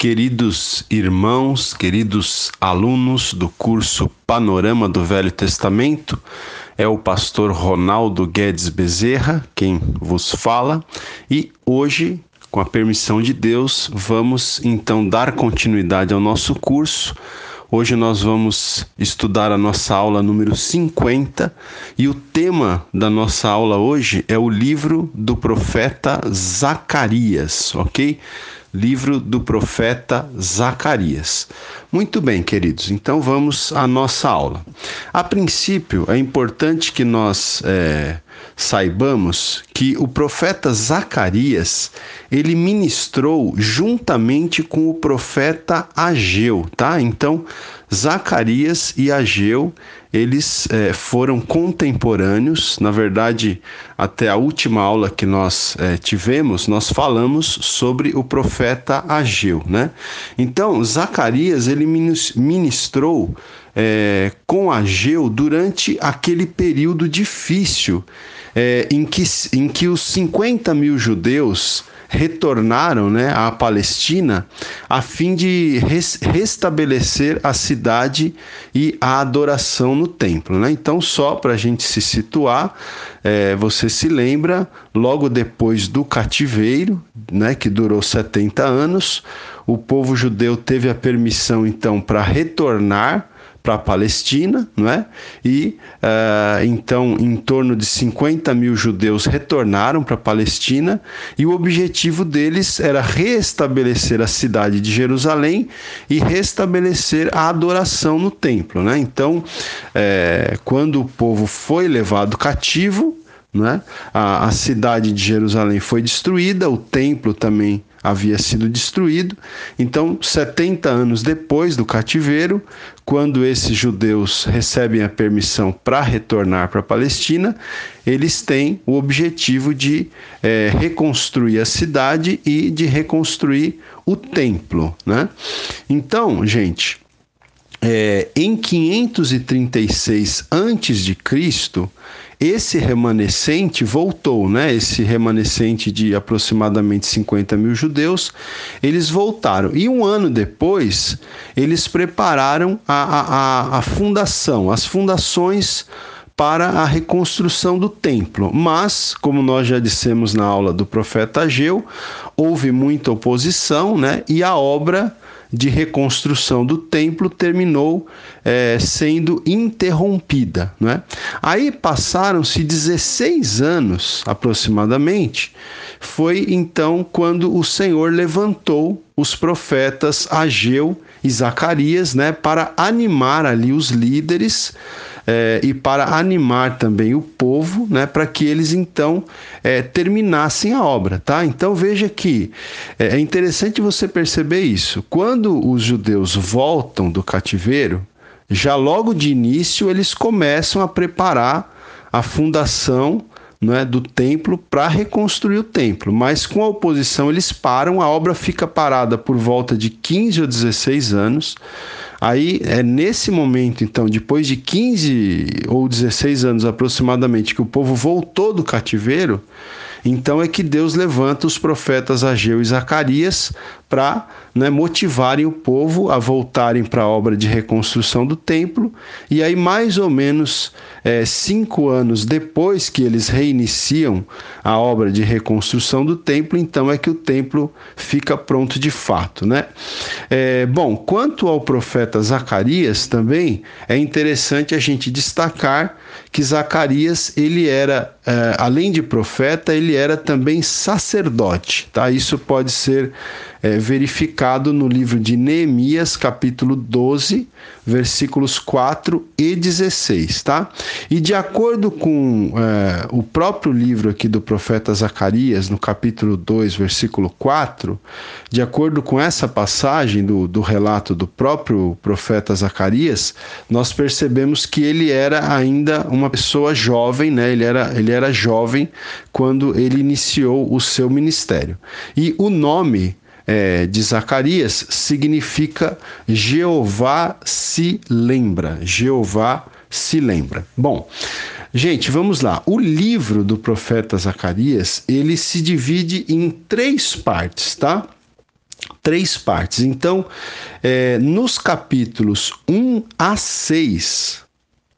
Queridos irmãos, queridos alunos do curso Panorama do Velho Testamento, é o pastor Ronaldo Guedes Bezerra quem vos fala e hoje, com a permissão de Deus, vamos então dar continuidade ao nosso curso. Hoje nós vamos estudar a nossa aula número 50 e o tema da nossa aula hoje é o livro do profeta Zacarias, ok? livro do profeta Zacarias. Muito bem, queridos, então vamos à nossa aula. A princípio, é importante que nós é, saibamos que o profeta Zacarias ele ministrou juntamente com o profeta Ageu, tá? Então, Zacarias e Ageu eles é, foram contemporâneos. Na verdade, até a última aula que nós é, tivemos, nós falamos sobre o profeta Ageu, né? Então, Zacarias ele ministrou é, com Ageu durante aquele período difícil é, em, que, em que os 50 mil judeus retornaram né, à Palestina a fim de res restabelecer a cidade e a adoração no templo. Né? Então, só para a gente se situar, é, você se lembra, logo depois do cativeiro, né, que durou 70 anos, o povo judeu teve a permissão então para retornar para a Palestina, não é? E uh, então em torno de 50 mil judeus retornaram para a Palestina e o objetivo deles era restabelecer a cidade de Jerusalém e restabelecer a adoração no templo, né? Então, é, quando o povo foi levado cativo, né? A, a, cidade de Jerusalém foi destruída, o templo também havia sido destruído. Então, 70 anos depois do cativeiro, quando esses judeus recebem a permissão para retornar para a Palestina, eles têm o objetivo de é, reconstruir a cidade e de reconstruir o templo. Né? Então, gente. É, em 536 a.C., esse remanescente voltou, né? Esse remanescente de aproximadamente 50 mil judeus, eles voltaram. E um ano depois, eles prepararam a, a, a fundação, as fundações para a reconstrução do templo. Mas, como nós já dissemos na aula do profeta Ageu, houve muita oposição, né? E a obra de reconstrução do templo terminou é, sendo interrompida. Né? Aí passaram-se 16 anos aproximadamente, foi então quando o Senhor levantou os profetas Ageu e Zacarias né, para animar ali os líderes é, e para animar também o povo, né, para que eles então é, terminassem a obra, tá? Então veja que é, é interessante você perceber isso. Quando os judeus voltam do cativeiro, já logo de início eles começam a preparar a fundação né, do templo para reconstruir o templo, mas com a oposição eles param, a obra fica parada por volta de 15 ou 16 anos, Aí é nesse momento, então, depois de 15 ou 16 anos aproximadamente, que o povo voltou do cativeiro, então é que Deus levanta os profetas Ageu e Zacarias para né, motivarem o povo a voltarem para a obra de reconstrução do templo. E aí, mais ou menos é, cinco anos depois que eles reiniciam a obra de reconstrução do templo, então é que o templo fica pronto de fato. Né? É, bom, quanto ao profeta Zacarias, também é interessante a gente destacar que Zacarias ele era é, além de profeta ele era também sacerdote, tá? Isso pode ser é, verificado no livro de Neemias, capítulo 12, versículos 4 e 16, tá? E de acordo com é, o próprio livro aqui do profeta Zacarias, no capítulo 2, versículo 4, de acordo com essa passagem do, do relato do próprio profeta Zacarias, nós percebemos que ele era ainda uma pessoa jovem, né? Ele era, ele era jovem quando ele iniciou o seu ministério. E o nome é, de Zacarias significa Jeová se lembra. Jeová se lembra. Bom, gente, vamos lá. O livro do profeta Zacarias ele se divide em três partes, tá? Três partes. Então, é, nos capítulos 1 a 6,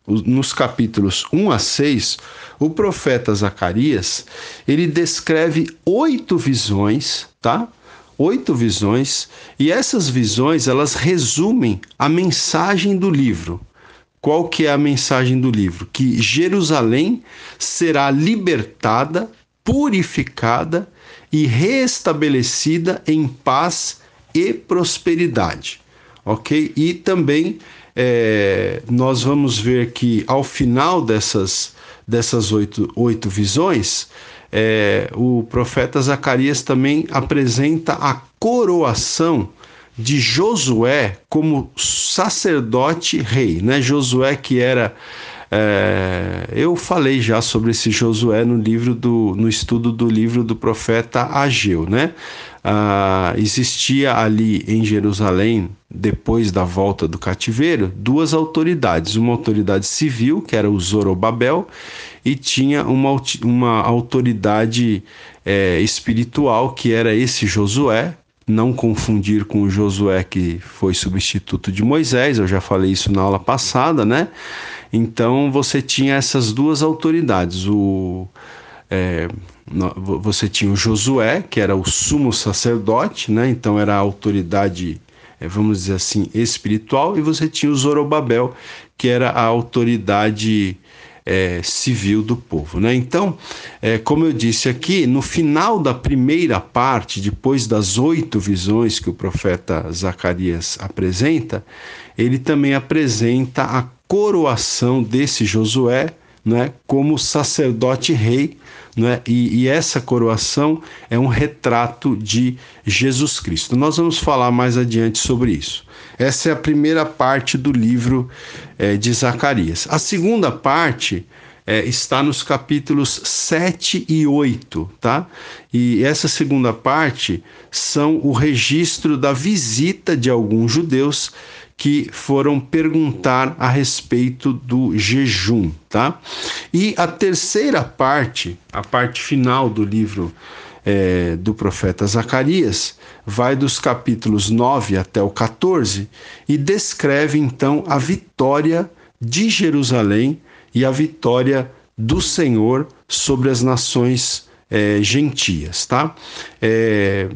nos capítulos 1 a 6, o profeta Zacarias, ele descreve oito visões, tá? oito visões, e essas visões elas resumem a mensagem do livro. Qual que é a mensagem do livro? Que Jerusalém será libertada, purificada e restabelecida em paz e prosperidade, ok? E também é, nós vamos ver que ao final dessas, dessas oito, oito visões, é, o profeta Zacarias também apresenta a coroação de Josué como sacerdote rei. Né? Josué que era. É, eu falei já sobre esse Josué no livro do, no estudo do livro do profeta Ageu, né? ah, existia ali em Jerusalém, depois da volta do cativeiro, duas autoridades: uma autoridade civil, que era o Zorobabel, e tinha uma, uma autoridade é, espiritual, que era esse Josué, não confundir com o Josué que foi substituto de Moisés, eu já falei isso na aula passada, né? Então você tinha essas duas autoridades, o é, você tinha o Josué, que era o sumo sacerdote, né? então era a autoridade, é, vamos dizer assim, espiritual, e você tinha o Zorobabel, que era a autoridade é, civil do povo. Né? Então, é, como eu disse aqui, no final da primeira parte, depois das oito visões que o profeta Zacarias apresenta, ele também apresenta a coroação desse Josué né, como sacerdote rei né? E, e essa coroação é um retrato de Jesus Cristo. Nós vamos falar mais adiante sobre isso. Essa é a primeira parte do livro é, de Zacarias. A segunda parte é, está nos capítulos 7 e 8, tá? E essa segunda parte são o registro da visita de alguns judeus que foram perguntar a respeito do jejum, tá? E a terceira parte, a parte final do livro é, do profeta Zacarias, vai dos capítulos 9 até o 14 e descreve então a vitória de Jerusalém e a vitória do Senhor sobre as nações é, gentias, tá? É,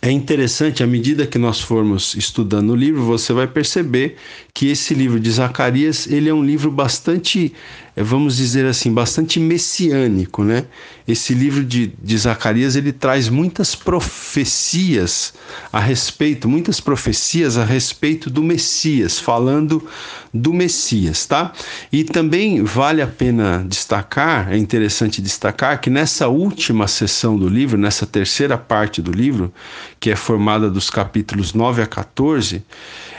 é interessante, à medida que nós formos estudando o livro, você vai perceber que esse livro de Zacarias, ele é um livro bastante é, vamos dizer assim, bastante messiânico, né? Esse livro de, de Zacarias, ele traz muitas profecias a respeito, muitas profecias a respeito do Messias, falando do Messias, tá? E também vale a pena destacar, é interessante destacar que nessa última sessão do livro, nessa terceira parte do livro, que é formada dos capítulos 9 a 14,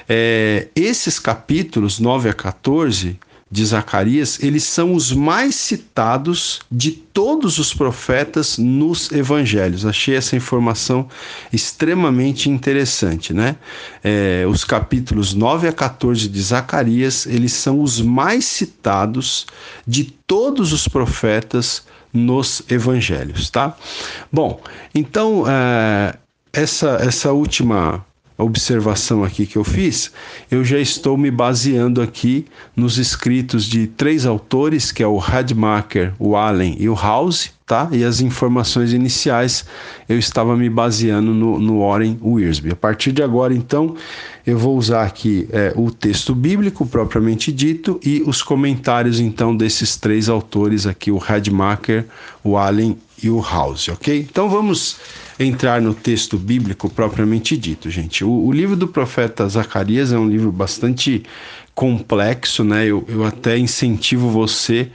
é, esses capítulos 9 a 14 de Zacarias, eles são os mais citados de todos os profetas nos evangelhos. Achei essa informação extremamente interessante, né? É, os capítulos 9 a 14 de Zacarias, eles são os mais citados de todos os profetas nos evangelhos, tá? Bom, então, é, essa, essa última observação aqui que eu fiz, eu já estou me baseando aqui nos escritos de três autores, que é o Radmacher, o Allen e o House, tá? E as informações iniciais eu estava me baseando no, no Warren Wiersbe. A partir de agora, então, eu vou usar aqui é, o texto bíblico propriamente dito e os comentários, então, desses três autores aqui, o Radmacher, o Allen e o House, ok? Então vamos entrar no texto bíblico propriamente dito, gente. O, o livro do profeta Zacarias é um livro bastante complexo, né? Eu, eu até incentivo você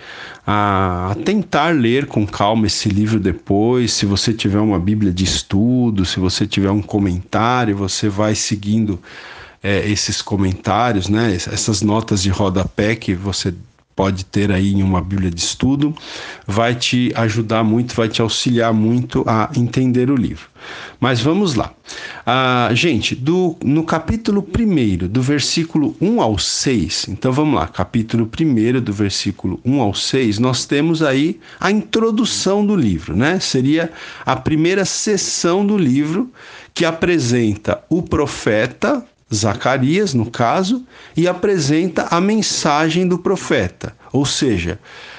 a, a, tentar ler com calma esse livro depois. Se você tiver uma Bíblia de estudo, se você tiver um comentário, você vai seguindo é, esses comentários, né? Essas notas de rodapé que você pode ter aí em uma Bíblia de estudo, vai te ajudar muito, vai te auxiliar muito a entender o livro. Mas vamos lá. Ah, gente, do, no capítulo 1, do versículo 1 ao 6, então vamos lá, capítulo 1, do versículo 1 ao 6, nós temos aí a introdução do livro, né? Seria a primeira sessão do livro que apresenta o profeta, Zacarias, no caso, e apresenta a mensagem do profeta, ou seja,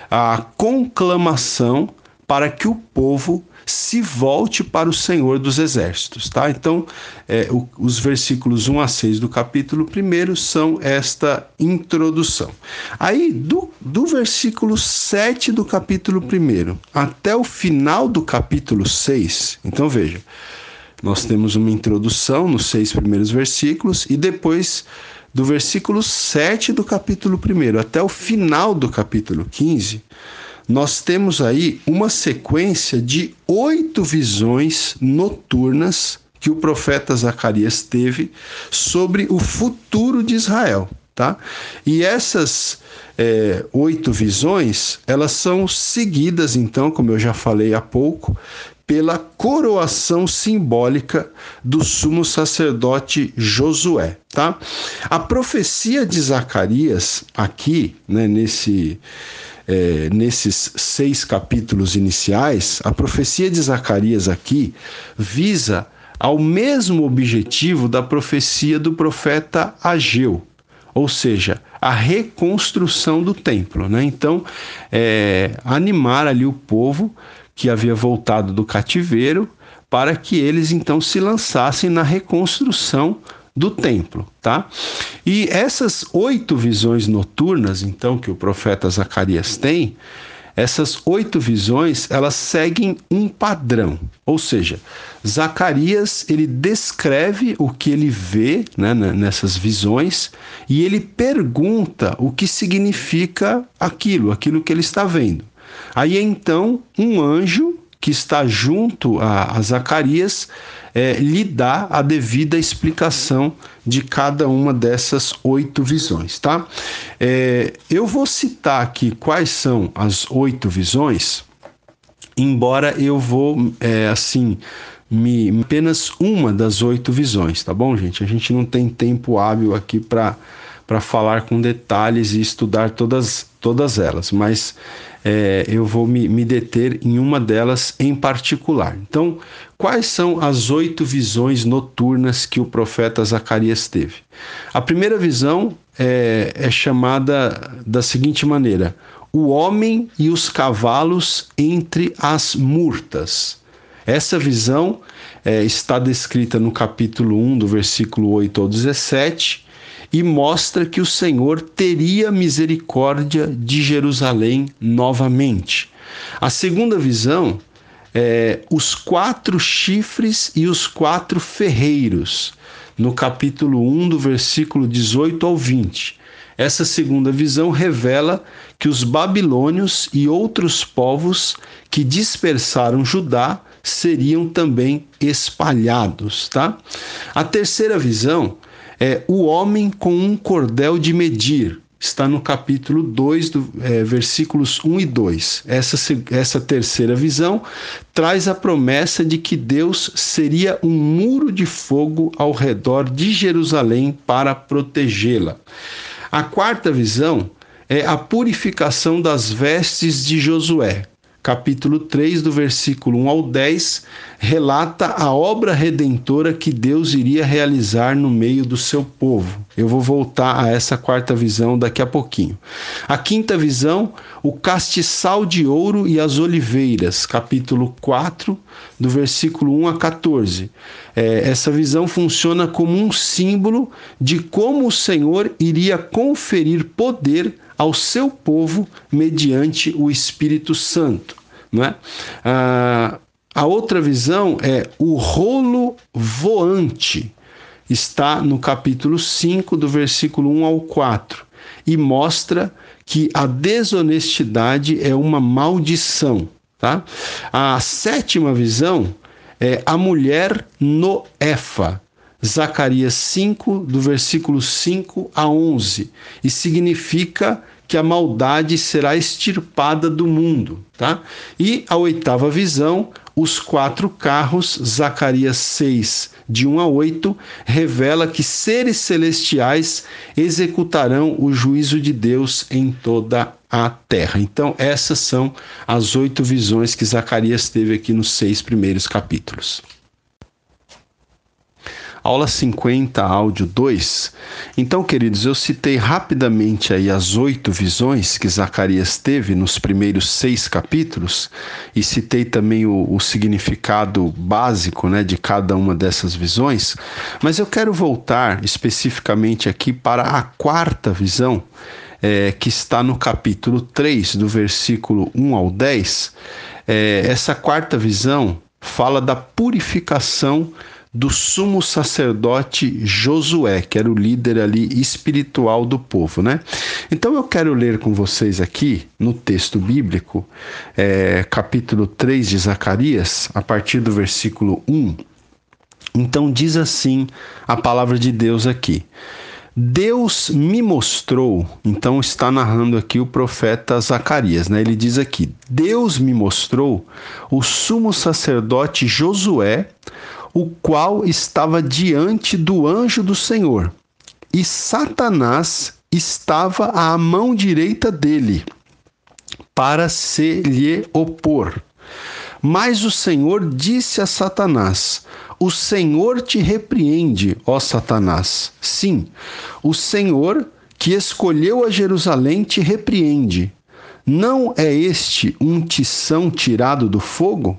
a conclamação para que o povo se volte para o Senhor dos Exércitos. Tá? Então, é, o, os versículos 1 a 6 do capítulo 1 são esta introdução. Aí, do, do versículo 7 do capítulo 1 até o final do capítulo 6, então veja, nós temos uma introdução nos seis primeiros versículos e depois do versículo 7 do capítulo 1 até o final do capítulo 15, nós temos aí uma sequência de oito visões noturnas que o profeta Zacarias teve sobre o futuro de Israel. Tá? E essas é, oito visões, elas são seguidas, então, como eu já falei há pouco, pela coroação simbólica do sumo sacerdote Josué, tá? A profecia de Zacarias aqui, né, nesse é, nesses seis capítulos iniciais, a profecia de Zacarias aqui visa ao mesmo objetivo da profecia do profeta Ageu, ou seja, a reconstrução do templo. Né? Então, é, animar ali o povo que havia voltado do cativeiro, para que eles então se lançassem na reconstrução do templo, tá? E essas oito visões noturnas, então, que o profeta Zacarias tem, essas oito visões, elas seguem um padrão. Ou seja, Zacarias, ele descreve o que ele vê né, nessas visões e ele pergunta o que significa aquilo, aquilo que ele está vendo. Aí então um anjo que está junto a, a Zacarias é, lhe dá a devida explicação de cada uma dessas oito visões, tá? É, eu vou citar aqui quais são as oito visões, embora eu vou é, assim me apenas uma das oito visões, tá bom, gente? A gente não tem tempo hábil aqui para para falar com detalhes e estudar todas todas elas, mas é, eu vou me, me deter em uma delas em particular. Então, quais são as oito visões noturnas que o profeta Zacarias teve? A primeira visão é, é chamada da seguinte maneira: o homem e os cavalos entre as murtas. Essa visão é, está descrita no capítulo 1, do versículo 8 ao 17, e mostra que o Senhor teria misericórdia de Jerusalém novamente. A segunda visão é os quatro chifres e os quatro ferreiros, no capítulo 1, do versículo 18 ao 20. Essa segunda visão revela que os babilônios e outros povos que dispersaram Judá seriam também espalhados, tá? A terceira visão é o homem com um cordel de medir. Está no capítulo 2, do, é, versículos 1 e 2. Essa, essa terceira visão traz a promessa de que Deus seria um muro de fogo ao redor de Jerusalém para protegê-la. A quarta visão é a purificação das vestes de Josué, capítulo 3, do versículo 1 ao 10, relata a obra redentora que Deus iria realizar no meio do seu povo. Eu vou voltar a essa quarta visão daqui a pouquinho. A quinta visão, o castiçal de ouro e as oliveiras, capítulo 4, do versículo 1 a 14. É, essa visão funciona como um símbolo de como o Senhor iria conferir poder ao seu povo mediante o Espírito Santo. Não é? Ah, a outra visão é o rolo voante. Está no capítulo 5, do versículo 1 ao 4, e mostra que a desonestidade é uma maldição. Tá? A sétima visão é a mulher no Efa, Zacarias 5, do versículo 5 a 11, e significa que a maldade será extirpada do mundo, tá? E a oitava visão, os quatro carros, Zacarias 6, de 1 a 8, revela que seres celestiais executarão o juízo de Deus em toda a terra. Então, essas são as oito visões que Zacarias teve aqui nos seis primeiros capítulos aula 50, áudio 2. Então, queridos, eu citei rapidamente aí as oito visões que Zacarias teve nos primeiros seis capítulos e citei também o, o significado básico né, de cada uma dessas visões, mas eu quero voltar especificamente aqui para a quarta visão. É, que está no capítulo 3, do versículo 1 ao 10, é, essa quarta visão fala da purificação do sumo sacerdote Josué, que era o líder ali espiritual do povo, né? Então eu quero ler com vocês aqui no texto bíblico, é, capítulo 3 de Zacarias, a partir do versículo 1. Então diz assim a palavra de Deus aqui. Deus me mostrou, então está narrando aqui o profeta Zacarias, né? Ele diz aqui: Deus me mostrou o sumo sacerdote Josué o qual estava diante do anjo do Senhor, e Satanás estava à mão direita dele, para se lhe opor. Mas o Senhor disse a Satanás: O Senhor te repreende, ó Satanás. Sim, o Senhor que escolheu a Jerusalém te repreende. Não é este um tição tirado do fogo?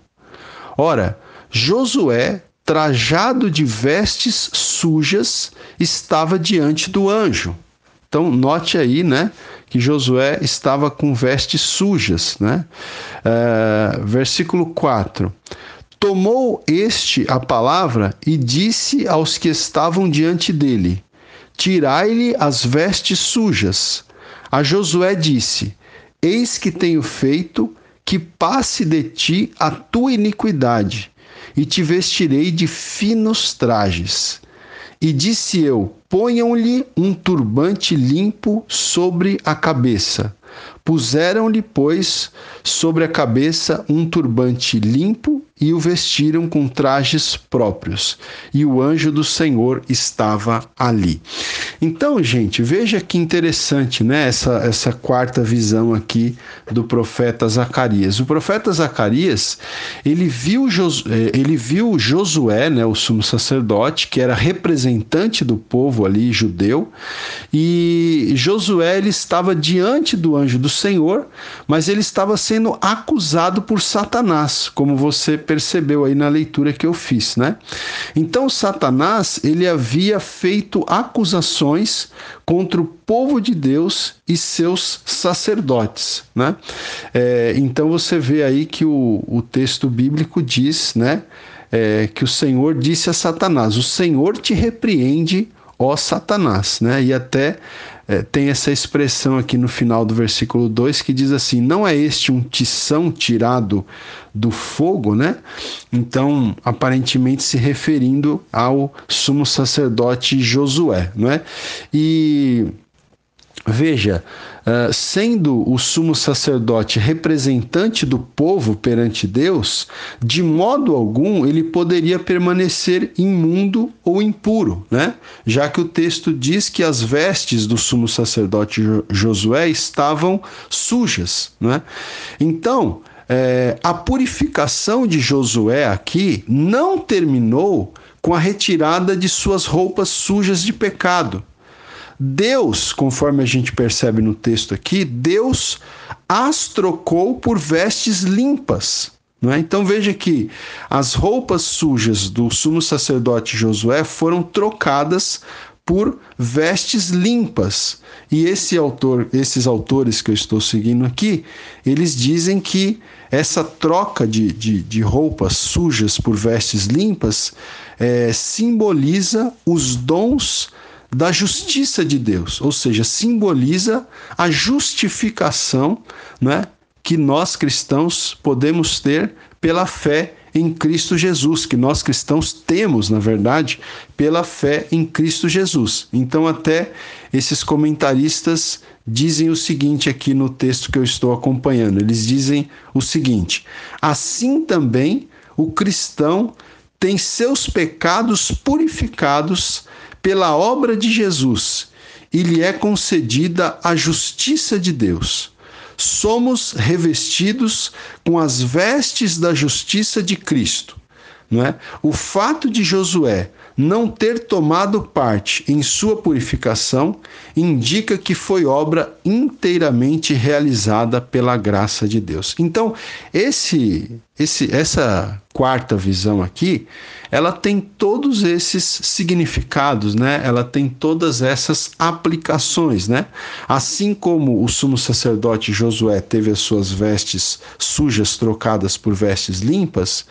Ora, Josué trajado de vestes sujas, estava diante do anjo. Então, note aí, né? que Josué estava com vestes sujas. Né? Uh, versículo 4: Tomou este a palavra e disse aos que estavam diante dele: Tirai-lhe as vestes sujas. A Josué disse: Eis que tenho feito que passe de ti a tua iniquidade e te vestirei de finos trajes. E disse eu: Ponham-lhe um turbante limpo sobre a cabeça. Puseram-lhe, pois, sobre a cabeça um turbante limpo e o vestiram com trajes próprios, e o anjo do Senhor estava ali. Então, gente, veja que interessante, né, essa essa quarta visão aqui do profeta Zacarias. O profeta Zacarias, ele viu é, ele viu Josué, né, o sumo sacerdote, que era representante do povo ali judeu, e Josué ele estava diante do anjo do Senhor, mas ele estava sendo acusado por Satanás, como você percebeu aí na leitura que eu fiz, né? Então Satanás, ele havia feito acusações contra o povo de Deus e seus sacerdotes, né? É, então você vê aí que o, o texto bíblico diz, né? É, que o Senhor disse a Satanás: O Senhor te repreende, ó Satanás, né? E até é, tem essa expressão aqui no final do versículo 2 que diz assim: Não é este um tição tirado do fogo, né? Então, aparentemente se referindo ao sumo sacerdote Josué, não é? E veja, ah, sendo o sumo sacerdote representante do povo perante Deus, de modo algum ele poderia permanecer imundo ou impuro, né? Já que o texto diz que as vestes do sumo sacerdote Josué estavam sujas, né? Então, é, a purificação de Josué aqui não terminou com a retirada de suas roupas sujas de pecado. Deus, conforme a gente percebe no texto aqui, Deus as trocou por vestes limpas. É? Então veja que as roupas sujas do sumo sacerdote Josué foram trocadas por vestes limpas. E esse autor, esses autores que eu estou seguindo aqui, eles dizem que essa troca de, de, de roupas sujas por vestes limpas é, simboliza os dons da justiça de Deus, ou seja, simboliza a justificação né, que nós cristãos podemos ter pela fé em Cristo Jesus, que nós cristãos temos, na verdade, pela fé em Cristo Jesus. Então, até esses comentaristas dizem o seguinte aqui no texto que eu estou acompanhando: eles dizem o seguinte, assim também o cristão tem seus pecados purificados pela obra de Jesus e lhe é concedida a justiça de Deus. Somos revestidos com as vestes da justiça de Cristo. Não é? O fato de Josué não ter tomado parte em sua purificação indica que foi obra inteiramente realizada pela graça de Deus. Então, esse, esse essa quarta visão aqui ela tem todos esses significados, né? Ela tem todas essas aplicações, né? Assim como o sumo sacerdote Josué teve as suas vestes sujas trocadas por vestes limpas,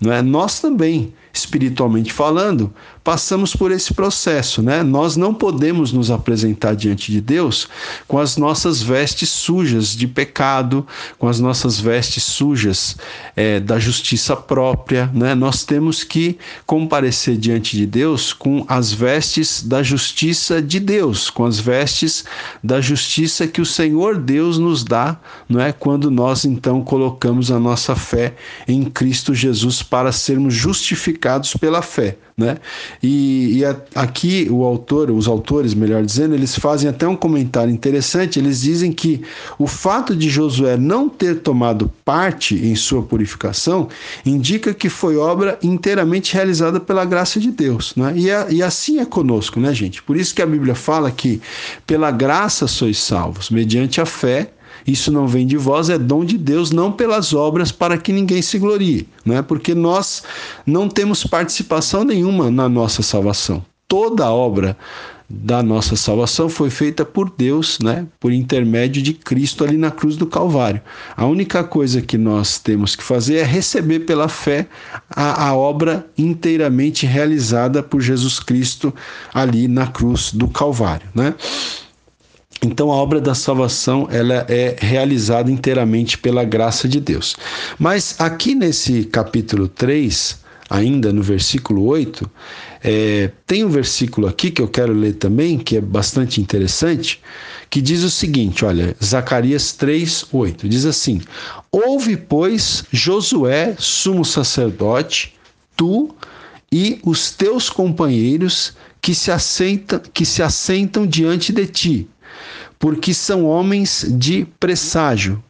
não é? Nós também espiritualmente falando, passamos por esse processo, né? Nós não podemos nos apresentar diante de Deus com as nossas vestes sujas de pecado, com as nossas vestes sujas é, da justiça própria, né? Nós temos que comparecer diante de Deus com as vestes da justiça de Deus, com as vestes da justiça que o Senhor Deus nos dá, não é? Quando nós então colocamos a nossa fé em Cristo Jesus para sermos justificados justificados pela fé, né? E, e a, aqui o autor, os autores, melhor dizendo, eles fazem até um comentário interessante. Eles dizem que o fato de Josué não ter tomado parte em sua purificação indica que foi obra inteiramente realizada pela graça de Deus, né? E, a, e assim é conosco, né, gente? Por isso que a Bíblia fala que pela graça sois salvos, mediante a fé isso não vem de vós, é dom de Deus, não pelas obras para que ninguém se glorie, não é? Porque nós não temos participação nenhuma na nossa salvação. Toda a obra da nossa salvação foi feita por Deus, né? Por intermédio de Cristo ali na cruz do Calvário. A única coisa que nós temos que fazer é receber pela fé a, a obra inteiramente realizada por Jesus Cristo ali na cruz do Calvário, né? Então a obra da salvação ela é realizada inteiramente pela graça de Deus. Mas aqui nesse capítulo 3, ainda no versículo 8, é, tem um versículo aqui que eu quero ler também, que é bastante interessante, que diz o seguinte: olha, Zacarias 3, 8, diz assim: Houve, pois, Josué, sumo sacerdote, tu e os teus companheiros que se assentam, que se assentam diante de ti porque são homens de presságio.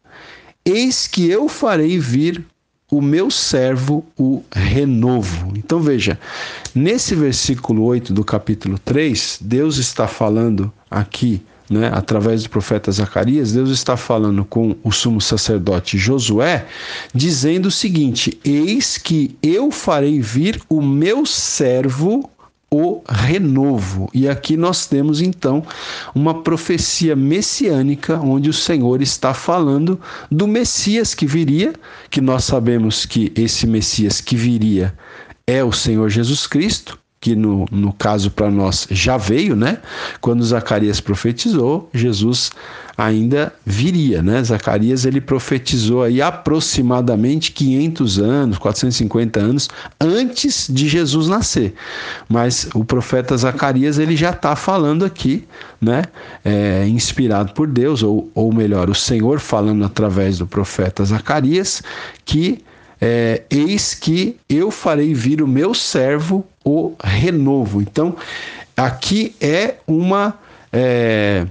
Eis que eu farei vir o meu servo o renovo. Então veja, nesse versículo 8 do capítulo 3, Deus está falando aqui, né, através do profeta Zacarias, Deus está falando com o sumo sacerdote Josué, dizendo o seguinte: Eis que eu farei vir o meu servo o renovo. E aqui nós temos então uma profecia messiânica onde o Senhor está falando do Messias que viria, que nós sabemos que esse Messias que viria é o Senhor Jesus Cristo, que no, no caso para nós já veio, né? Quando Zacarias profetizou, Jesus ainda viria, né? Zacarias ele profetizou aí aproximadamente 500 anos, 450 anos antes de Jesus nascer. Mas o profeta Zacarias ele já está falando aqui, né? É, inspirado por Deus, ou, ou melhor, o Senhor falando através do profeta Zacarias, que é, eis que eu farei vir o meu servo, o renovo. Então, aqui é uma. É,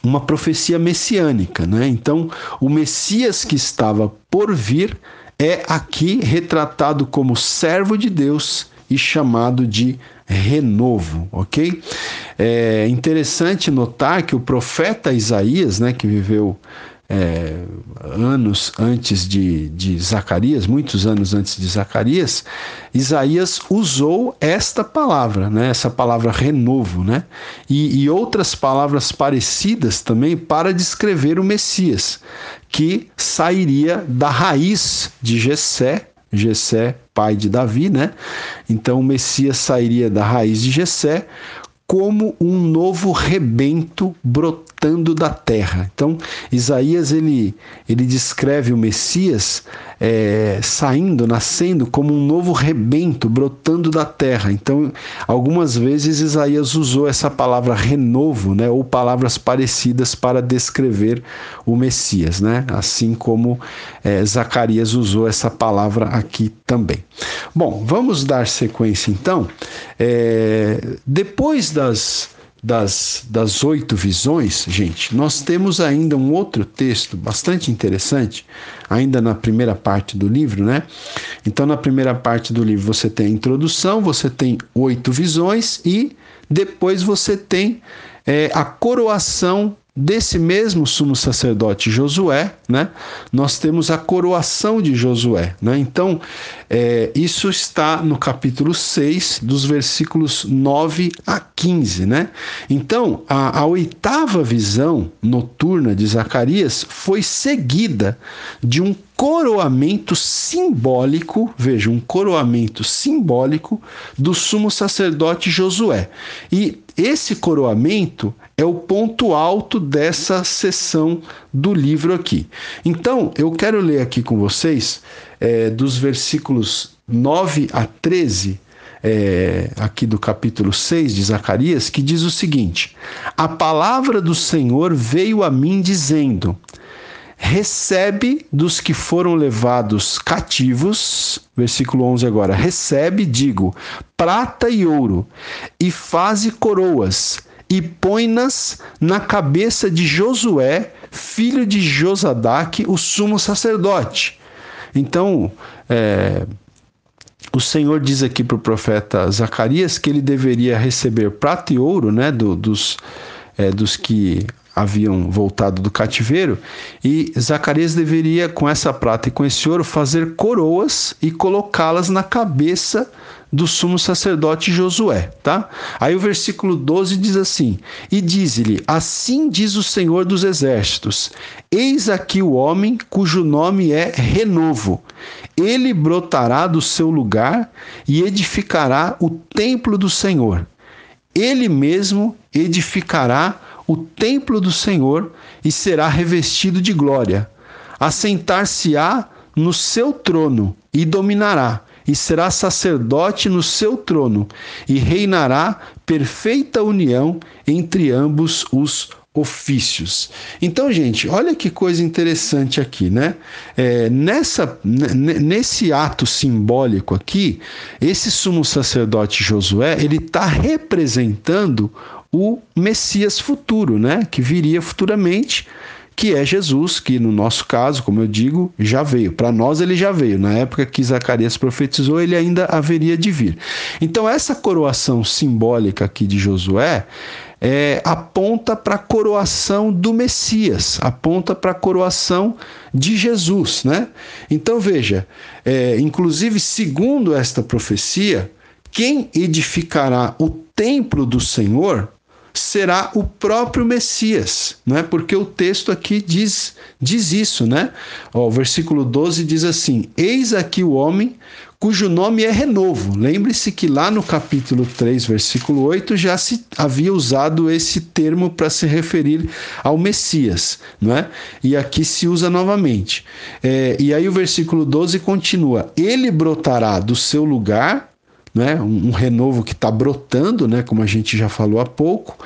uma profecia messiânica, né? Então, o Messias que estava por vir é aqui retratado como servo de Deus e chamado de renovo, ok? É interessante notar que o profeta Isaías, né, que viveu é, anos antes de, de Zacarias, muitos anos antes de Zacarias, Isaías usou esta palavra, né? essa palavra renovo, né? e, e outras palavras parecidas também para descrever o Messias, que sairia da raiz de Jessé, Jessé, pai de Davi, né? Então o Messias sairia da raiz de Jessé como um novo rebento brotado brotando da terra. Então, Isaías ele, ele descreve o Messias é, saindo, nascendo como um novo rebento, brotando da terra. Então, algumas vezes Isaías usou essa palavra renovo, né, ou palavras parecidas para descrever o Messias, né? Assim como é, Zacarias usou essa palavra aqui também. Bom, vamos dar sequência então. É, depois das das, das oito visões, gente, nós temos ainda um outro texto bastante interessante, ainda na primeira parte do livro, né? Então, na primeira parte do livro, você tem a introdução, você tem oito visões e depois você tem é, a coroação desse mesmo sumo sacerdote Josué, né? Nós temos a coroação de Josué, né? Então, é, isso está no capítulo 6, dos versículos 9 a 15, né? Então, a, a oitava visão noturna de Zacarias foi seguida de um coroamento simbólico, veja, um coroamento simbólico do sumo sacerdote Josué. E esse coroamento é o ponto alto dessa sessão do livro aqui. Então, eu quero ler aqui com vocês é, dos versículos 9 a 13, é, aqui do capítulo 6 de Zacarias, que diz o seguinte: A palavra do Senhor veio a mim dizendo: Recebe dos que foram levados cativos, versículo 11 agora, recebe, digo, prata e ouro, e faze coroas, e põe-nas na cabeça de Josué, filho de Josadaque, o sumo sacerdote então, é, o Senhor diz aqui para o profeta Zacarias que ele deveria receber prata e ouro né, do, dos, é, dos que haviam voltado do cativeiro, e Zacarias deveria, com essa prata e com esse ouro, fazer coroas e colocá-las na cabeça do sumo sacerdote Josué, tá? Aí o versículo 12 diz assim: E diz-lhe: Assim diz o Senhor dos exércitos: Eis aqui o homem cujo nome é Renovo. Ele brotará do seu lugar e edificará o templo do Senhor. Ele mesmo edificará o templo do Senhor e será revestido de glória. Assentar-se-á no seu trono e dominará e será sacerdote no seu trono, e reinará perfeita união entre ambos os ofícios. Então, gente, olha que coisa interessante aqui, né? É, nessa, nesse ato simbólico aqui, esse sumo sacerdote Josué, ele está representando o Messias futuro, né? Que viria futuramente que é Jesus, que no nosso caso, como eu digo, já veio. Para nós ele já veio. Na época que Zacarias profetizou, ele ainda haveria de vir. Então essa coroação simbólica aqui de Josué é, aponta para a coroação do Messias, aponta para a coroação de Jesus, né? Então veja, é, inclusive segundo esta profecia, quem edificará o templo do Senhor será o próprio Messias, não é? Porque o texto aqui diz diz isso, né? Ó, o versículo 12 diz assim: Eis aqui o homem cujo nome é Renovo. Lembre-se que lá no capítulo 3, versículo 8, já se havia usado esse termo para se referir ao Messias, não é? E aqui se usa novamente. É, e aí o versículo 12 continua: Ele brotará do seu lugar né? um, renovo que está brotando, né? como a gente já falou há pouco,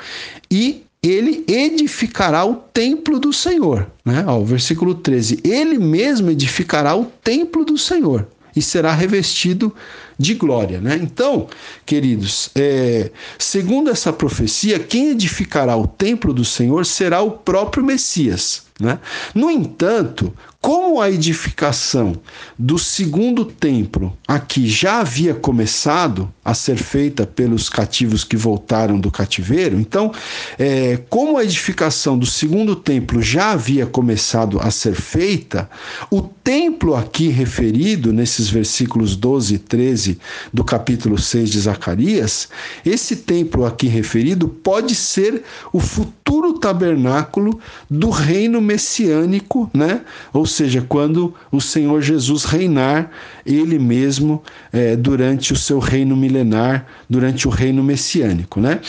e ele edificará o templo do Senhor. Né? Ó, versículo 13: Ele mesmo edificará o templo do Senhor e será revestido de glória. Né? Então, queridos, é, segundo essa profecia, quem edificará o templo do Senhor será o próprio Messias. Né? No entanto, como a edificação do segundo templo aqui já havia começado a ser feita pelos cativos que voltaram do cativeiro, então, é, como a edificação do segundo templo já havia começado a ser feita, o templo aqui referido nesses versículos 12 e 13 do capítulo 6 de Zacarias, esse templo aqui referido pode ser o futuro tabernáculo do reino messiânico, né? Ou seja, quando o Senhor Jesus reinar, ele mesmo, é, durante o seu reino milenar, durante o reino messiânico, né?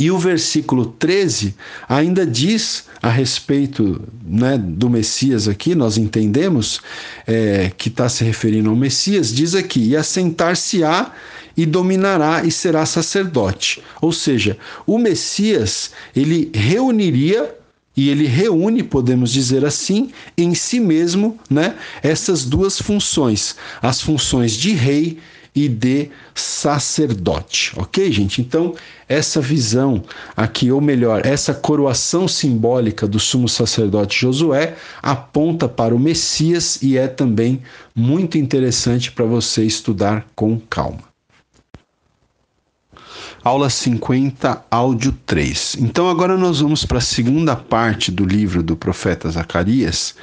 E o versículo 13 ainda diz a respeito né, do Messias aqui, nós entendemos é, que está se referindo ao Messias, diz aqui: e assentar-se-á e dominará e será sacerdote. Ou seja, o Messias ele reuniria e ele reúne, podemos dizer assim, em si mesmo, né, essas duas funções, as funções de rei e de sacerdote, ok, gente? Então, essa visão aqui, ou melhor, essa coroação simbólica do sumo sacerdote Josué aponta para o Messias e é também muito interessante para você estudar com calma aula 50, áudio 3. Então, agora nós vamos para a segunda parte do livro do profeta Zacarias,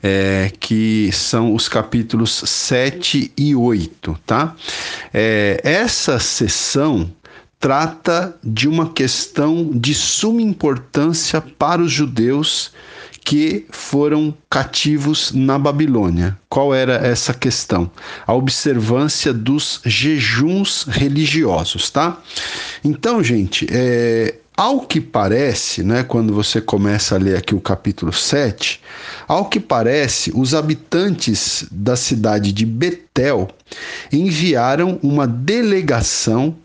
é, que são os capítulos 7 e 8, tá? É, essa sessão trata de uma questão de suma importância para os judeus que foram cativos na Babilônia. Qual era essa questão? A observância dos jejuns religiosos, tá? Então, gente, é, ao que parece, né, quando você começa a ler aqui o capítulo 7, ao que parece, os habitantes da cidade de Betel enviaram uma delegação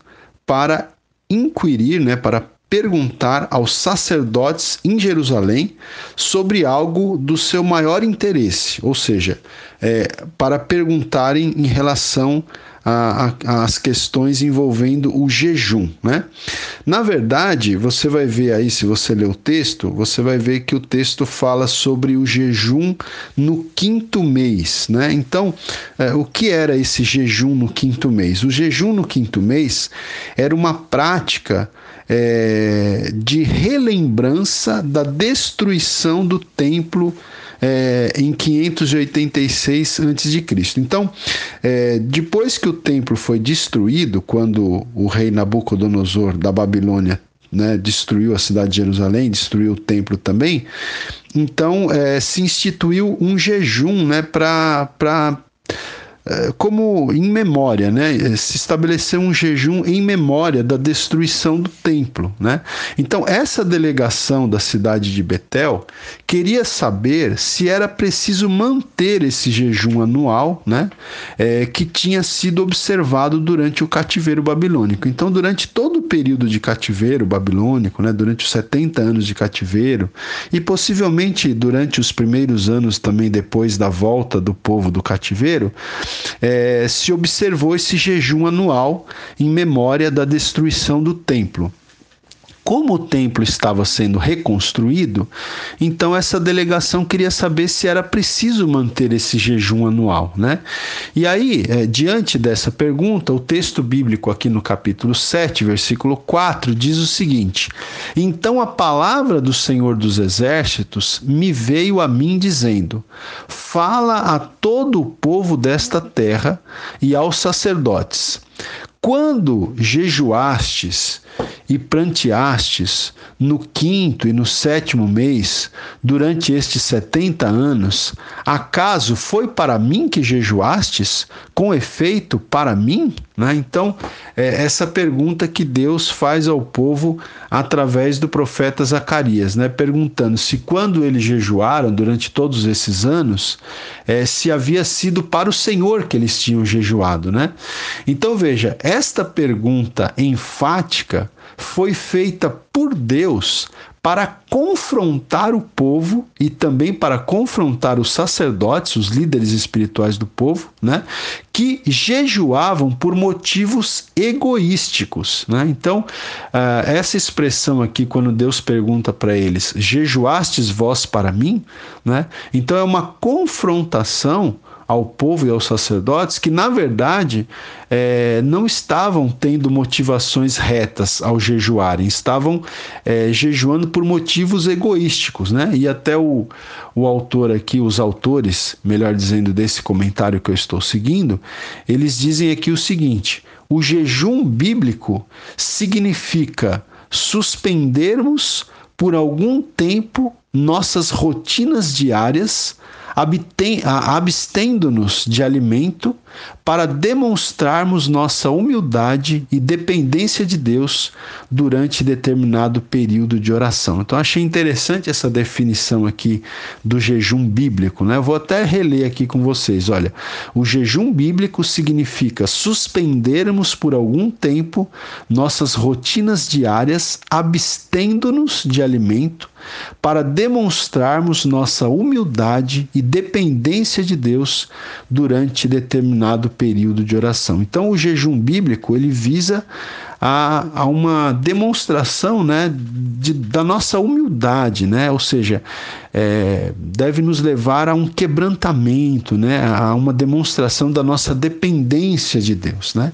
para inquirir, né, para perguntar aos sacerdotes em Jerusalém sobre algo do seu maior interesse, ou seja, é, para perguntarem em relação às questões envolvendo o jejum. Né? Na verdade, você vai ver aí, se você ler o texto, você vai ver que o texto fala sobre o jejum no quinto mês. Né? Então, é, o que era esse jejum no quinto mês? O jejum no quinto mês era uma prática é, de relembrança da destruição do templo é, em 586 a.C. Então, é, depois que o templo foi destruído, quando o rei Nabucodonosor da Babilônia né, destruiu a cidade de Jerusalém, destruiu o templo também, então é, se instituiu um jejum né, para eh, como em memória, né? Eh, se estabelecer um jejum em memória da destruição do templo, né? Então, essa delegação da cidade de Betel queria saber se era preciso manter esse jejum anual, né? É, que tinha sido observado durante o cativeiro babilônico. Então, durante todo o período de cativeiro babilônico, né? Durante os 70 anos de cativeiro e possivelmente durante os primeiros anos também depois da volta do povo do cativeiro, é, se observou esse jejum anual em memória da destruição do templo como o templo estava sendo reconstruído, então essa delegação queria saber se era preciso manter esse jejum anual, né? E aí, é, diante dessa pergunta, o texto bíblico aqui no capítulo 7, versículo 4, diz o seguinte: Então a palavra do Senhor dos exércitos me veio a mim dizendo: Fala a todo o povo desta terra e aos sacerdotes quando jejuastes e pranteastes no quinto e no sétimo mês, durante estes setenta anos, acaso foi para mim que jejuastes? Com efeito, para mim? Né? Então, é essa pergunta que Deus faz ao povo através do profeta Zacarias, né? perguntando se quando eles jejuaram durante todos esses anos, é, se havia sido para o Senhor que eles tinham jejuado. Né? Então, veja, é esta pergunta enfática foi feita por Deus para confrontar o povo e também para confrontar os sacerdotes, os líderes espirituais do povo, né, que jejuavam por motivos egoísticos. Né? Então, ah, essa expressão aqui, quando Deus pergunta para eles: jejuastes vós para mim? Né? Então, é uma confrontação ao povo e aos sacerdotes que, na verdade, é, não estavam tendo motivações retas ao jejuarem, estavam é, jejuando por motivos egoísticos. Né? E até o, o autor aqui, os autores, melhor dizendo, desse comentário que eu estou seguindo, eles dizem aqui o seguinte: o jejum bíblico significa suspendermos por algum tempo nossas rotinas diárias abstendo-nos de alimento para demonstrarmos nossa humildade e dependência de Deus durante determinado período de oração. Então achei interessante essa definição aqui do jejum bíblico, né? vou até reler aqui com vocês. Olha, o jejum bíblico significa suspendermos por algum tempo nossas rotinas diárias, abstendo-nos de alimento para demonstrarmos nossa humildade e dependência de Deus durante determinado período de oração. Então, o jejum bíblico ele visa a, a uma demonstração né, de, da nossa humildade, né? ou seja, é, deve nos levar a um quebrantamento, né? a uma demonstração da nossa dependência de Deus. Né?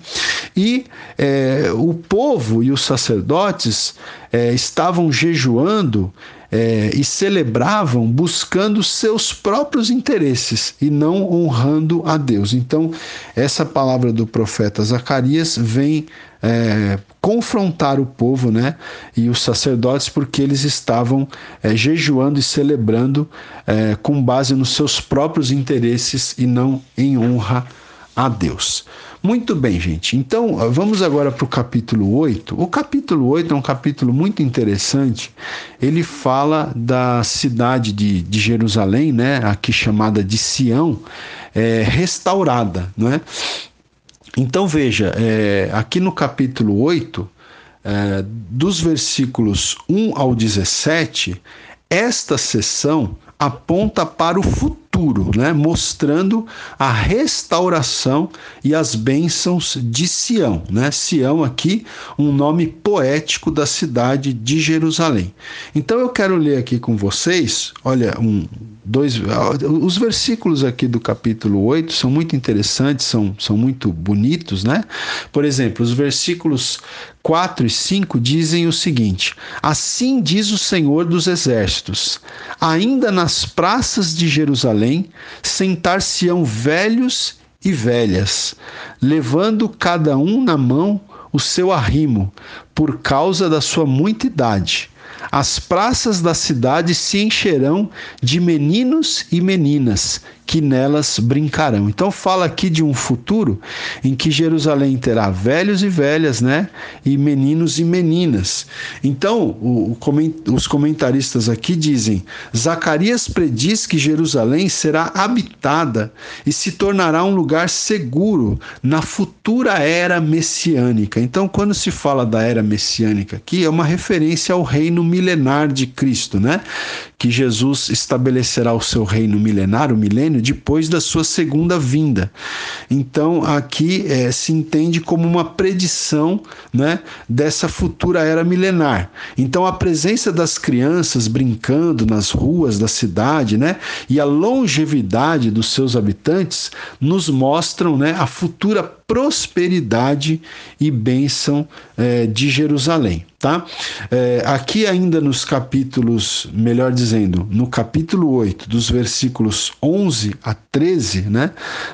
E é, o povo e os sacerdotes é, estavam jejuando é, e celebravam buscando seus próprios interesses e não honrando a Deus. Então, essa palavra do profeta Zacarias vem é, confrontar o povo né, e os sacerdotes, porque eles estavam é, jejuando e celebrando é, com base nos seus próprios interesses e não em honra a Deus. Muito bem, gente. Então, ah, vamos agora para o capítulo 8. O capítulo 8 é um capítulo muito interessante. Ele fala da cidade de, de Jerusalém, né, aqui chamada de Sião, é, restaurada. Né? Então, veja, é, aqui no capítulo 8, é, dos versículos 1 ao 17, esta sessão aponta para o futuro futuro, né? mostrando a restauração e as bênçãos de Sião. Né? Sião aqui, um nome poético da cidade de Jerusalém. Então eu quero ler aqui com vocês, olha, um, dois, ah, os versículos aqui do capítulo 8 são muito interessantes, são, são muito bonitos, né? Por exemplo, os versículos 4 e 5 dizem o seguinte: Assim diz o Senhor dos Exércitos: ainda nas praças de Jerusalém sentar-se-ão velhos e velhas, levando cada um na mão o seu arrimo, por causa da sua muita idade as praças da cidade se encherão de meninos e meninas que nelas brincarão. Então fala aqui de um futuro em que Jerusalém terá velhos e velhas, né? E meninos e meninas. Então, o, o coment, os comentaristas aqui dizem: Zacarias prediz que Jerusalém será habitada e se tornará um lugar seguro na futura era messiânica. Então, quando se fala da era messiânica aqui, é uma referência ao reino milenar de Cristo, né? que Jesus estabelecerá o seu reino milenar, o milênio, depois da sua segunda vinda. Então, aqui é, se entende como uma predição né, dessa futura era milenar. Então, a presença das crianças brincando nas ruas da cidade né, e a longevidade dos seus habitantes nos mostram né, a futura prosperidade e bênção é, de Jerusalém. Tá? É, aqui, ainda nos capítulos, melhor dizendo, no capítulo 8, dos versículos 11 a 13, né,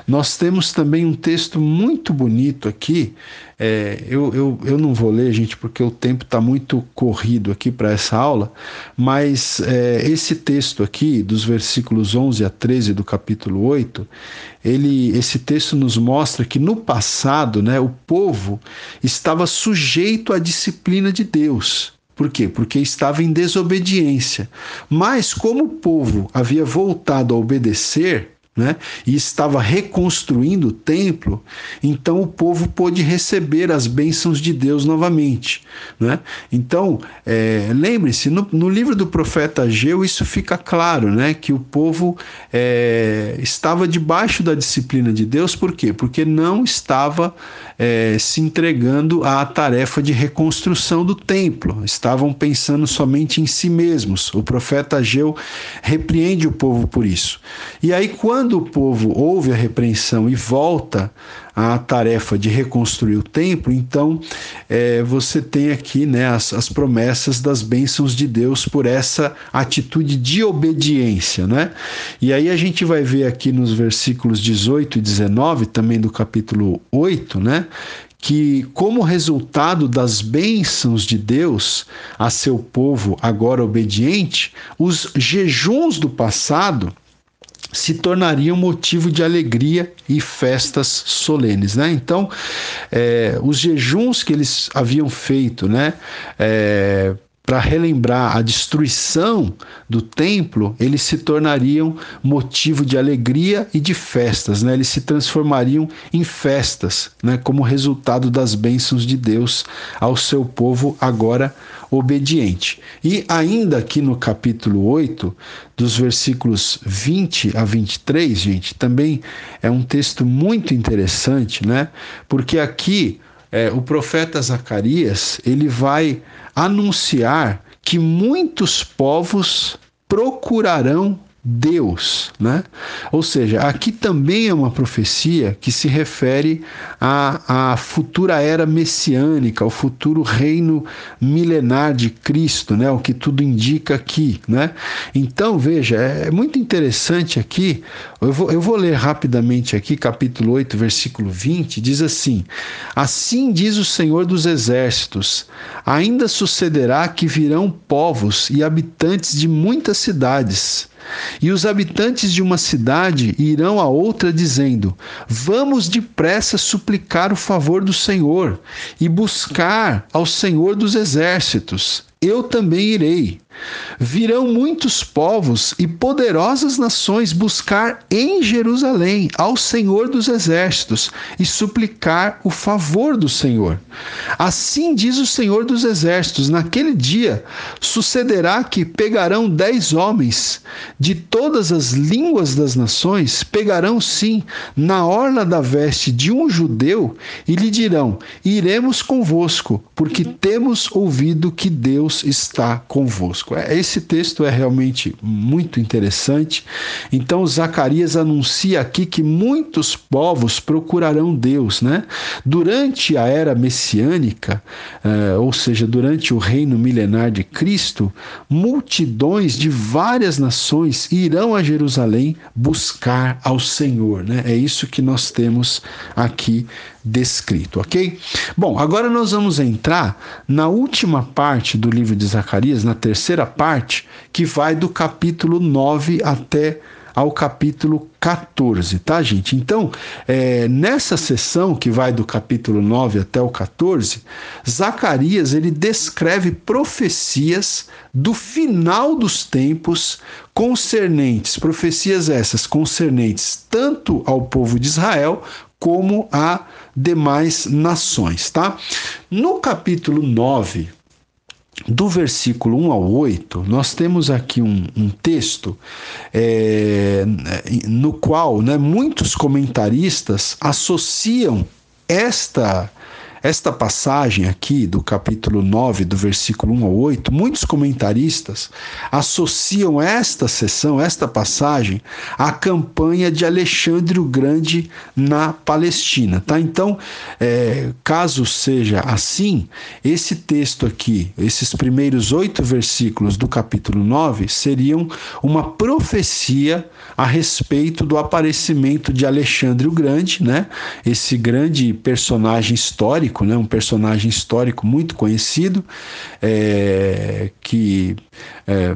nós temos também um texto muito bonito aqui. É, eu, eu, eu não vou ler, gente, porque o tempo está muito corrido aqui para essa aula, mas é, esse texto aqui, dos versículos 11 a 13 do capítulo 8, ele, esse texto nos mostra que no passado, né, o povo estava sujeito à disciplina de Deus. Por quê? Porque estava em desobediência. Mas como o povo havia voltado a obedecer, né? e estava reconstruindo o templo, então o povo pôde receber as bênçãos de Deus novamente. Né? Então, é, lembre-se, no, no, livro do profeta Ageu, isso fica claro, né? que o povo é, estava debaixo da disciplina de Deus, por quê? Porque não estava é, se entregando à tarefa de reconstrução do templo, estavam pensando somente em si mesmos. O profeta Ageu repreende o povo por isso. E aí, quando quando o povo ouve a repreensão e volta à tarefa de reconstruir o templo, então é, você tem aqui né, as, as, promessas das bênçãos de Deus por essa atitude de obediência. Né? E aí a gente vai ver aqui nos versículos 18 e 19, também do capítulo 8, né, que, como resultado das bênçãos de Deus a seu povo agora obediente, os jejuns do passado se tornariam motivo de alegria e festas solenes. Né? Então, é, os jejuns que eles haviam feito, né? É, para relembrar a destruição do templo, eles se tornariam motivo de alegria e de festas, né? eles se transformariam em festas, né? como resultado das bênçãos de Deus ao seu povo agora obediente. E ainda aqui no capítulo 8, dos versículos 20 a 23, gente, também é um texto muito interessante, né? Porque aqui é, o profeta Zacarias ele vai anunciar que muitos povos procurarão Deus, né? Ou seja, aqui também é uma profecia que se refere à, à futura era messiânica, ao futuro reino milenar de Cristo, né? O que tudo indica aqui, né? Então, veja, é, é muito interessante aqui, eu vou, eu vou ler rapidamente aqui, capítulo 8, versículo 20, diz assim, Assim diz o Senhor dos Exércitos, ainda sucederá que virão povos e habitantes de muitas cidades, e os habitantes de uma cidade irão a outra dizendo: Vamos depressa suplicar o favor do Senhor e buscar ao Senhor dos exércitos eu também irei. Virão muitos povos e poderosas nações buscar em Jerusalém ao Senhor dos Exércitos e suplicar o favor do Senhor. Assim diz o Senhor dos Exércitos: naquele dia sucederá que pegarão dez homens de todas as línguas das nações, pegarão sim na orla da veste de um judeu e lhe dirão: Iremos convosco, porque temos ouvido que Deus Deus está convosco. É, esse texto é realmente muito interessante. Então, Zacarias anuncia aqui que muitos povos procurarão Deus, né? Durante a era messiânica, eh, ou seja, durante o reino milenar de Cristo, multidões de várias nações irão a Jerusalém buscar ao Senhor, né? É isso que nós temos aqui descrito, ok? Bom, agora nós vamos entrar na última parte do livro de Zacarias, na terceira parte, que vai do capítulo 9 até ao capítulo 14, tá, gente? Então, é, nessa sessão que vai do capítulo 9 até o 14, Zacarias ele descreve profecias do final dos tempos concernentes, profecias essas concernentes tanto ao povo de Israel como a demais nações, tá? No capítulo 9, do versículo 1 ao 8, nós temos aqui um, um texto é, no qual né, muitos comentaristas associam esta esta passagem aqui, do capítulo 9, do versículo 1 ao 8, muitos comentaristas associam esta sessão, esta passagem, à campanha de Alexandre o Grande na Palestina. Tá? Então, é, caso seja assim, esse texto aqui, esses primeiros oito versículos do capítulo 9, seriam uma profecia a respeito do aparecimento de Alexandre o Grande, né? esse grande personagem histórico histórico, né? um personagem histórico muito conhecido, é, que é,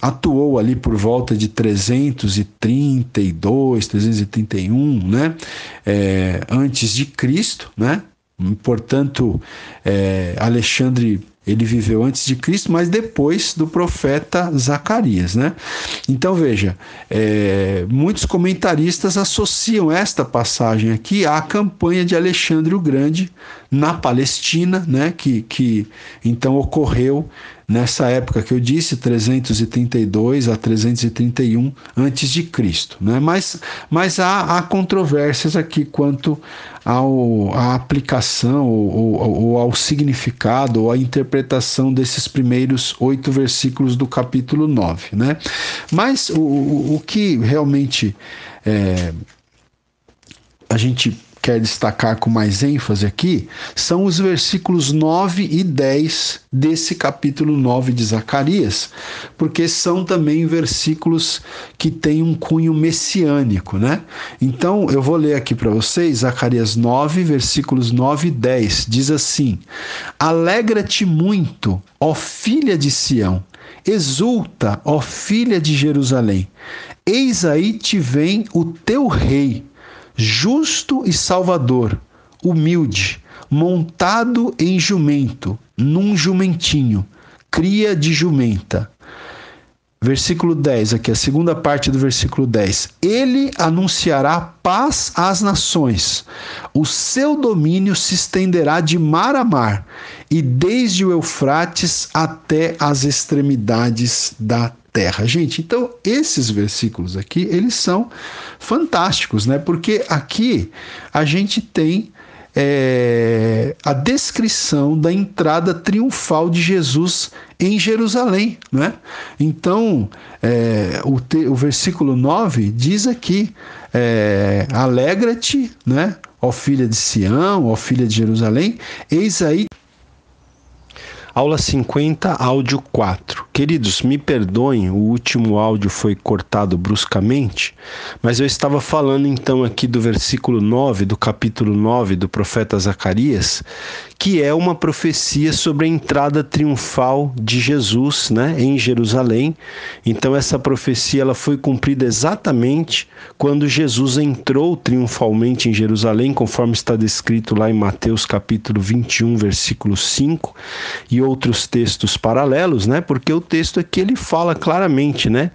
atuou ali por volta de 332, 331, né? É, antes de Cristo, né? Portanto, é, Alexandre ele viveu antes de Cristo, mas depois do profeta Zacarias, né? Então veja, é, muitos comentaristas associam esta passagem aqui à campanha de Alexandre o Grande na Palestina, né? Que, que então ocorreu nessa época que eu disse, 332 a 331 antes de Cristo, né? Mas mas há, há controvérsias aqui quanto ao, à aplicação ou, ou, ou, ao significado ou à interpretação desses primeiros oito versículos do capítulo 9. Né? Mas o, o, o que realmente é, a gente quer destacar com mais ênfase aqui são os versículos 9 e 10 desse capítulo 9 de Zacarias, porque são também versículos que têm um cunho messiânico, né? Então eu vou ler aqui para vocês Zacarias 9, versículos 9 e 10. Diz assim: Alegra-te muito, ó filha de Sião, exulta, ó filha de Jerusalém. Eis aí te vem o teu rei justo e salvador, humilde, montado em jumento, num jumentinho, cria de jumenta. Versículo 10, aqui a segunda parte do versículo 10. Ele anunciará paz às nações. O seu domínio se estenderá de mar a mar e desde o Eufrates até as extremidades da terra. Gente, então esses versículos aqui, eles são fantásticos, né? Porque aqui a gente tem é, a descrição da entrada triunfal de Jesus em Jerusalém, né? Então, é, o, te, o, versículo 9 diz aqui, é, alegra-te, né? Ó filha de Sião, ó filha de Jerusalém, eis aí Aula 50, áudio 4. Queridos, me perdoem, o último áudio foi cortado bruscamente, mas eu estava falando então aqui do versículo 9 do capítulo 9 do profeta Zacarias, que é uma profecia sobre a entrada triunfal de Jesus, né, em Jerusalém. Então essa profecia ela foi cumprida exatamente quando Jesus entrou triunfalmente em Jerusalém, conforme está descrito lá em Mateus capítulo 21, versículo 5, e outros textos paralelos, né? Porque o texto aqui ele fala claramente, né?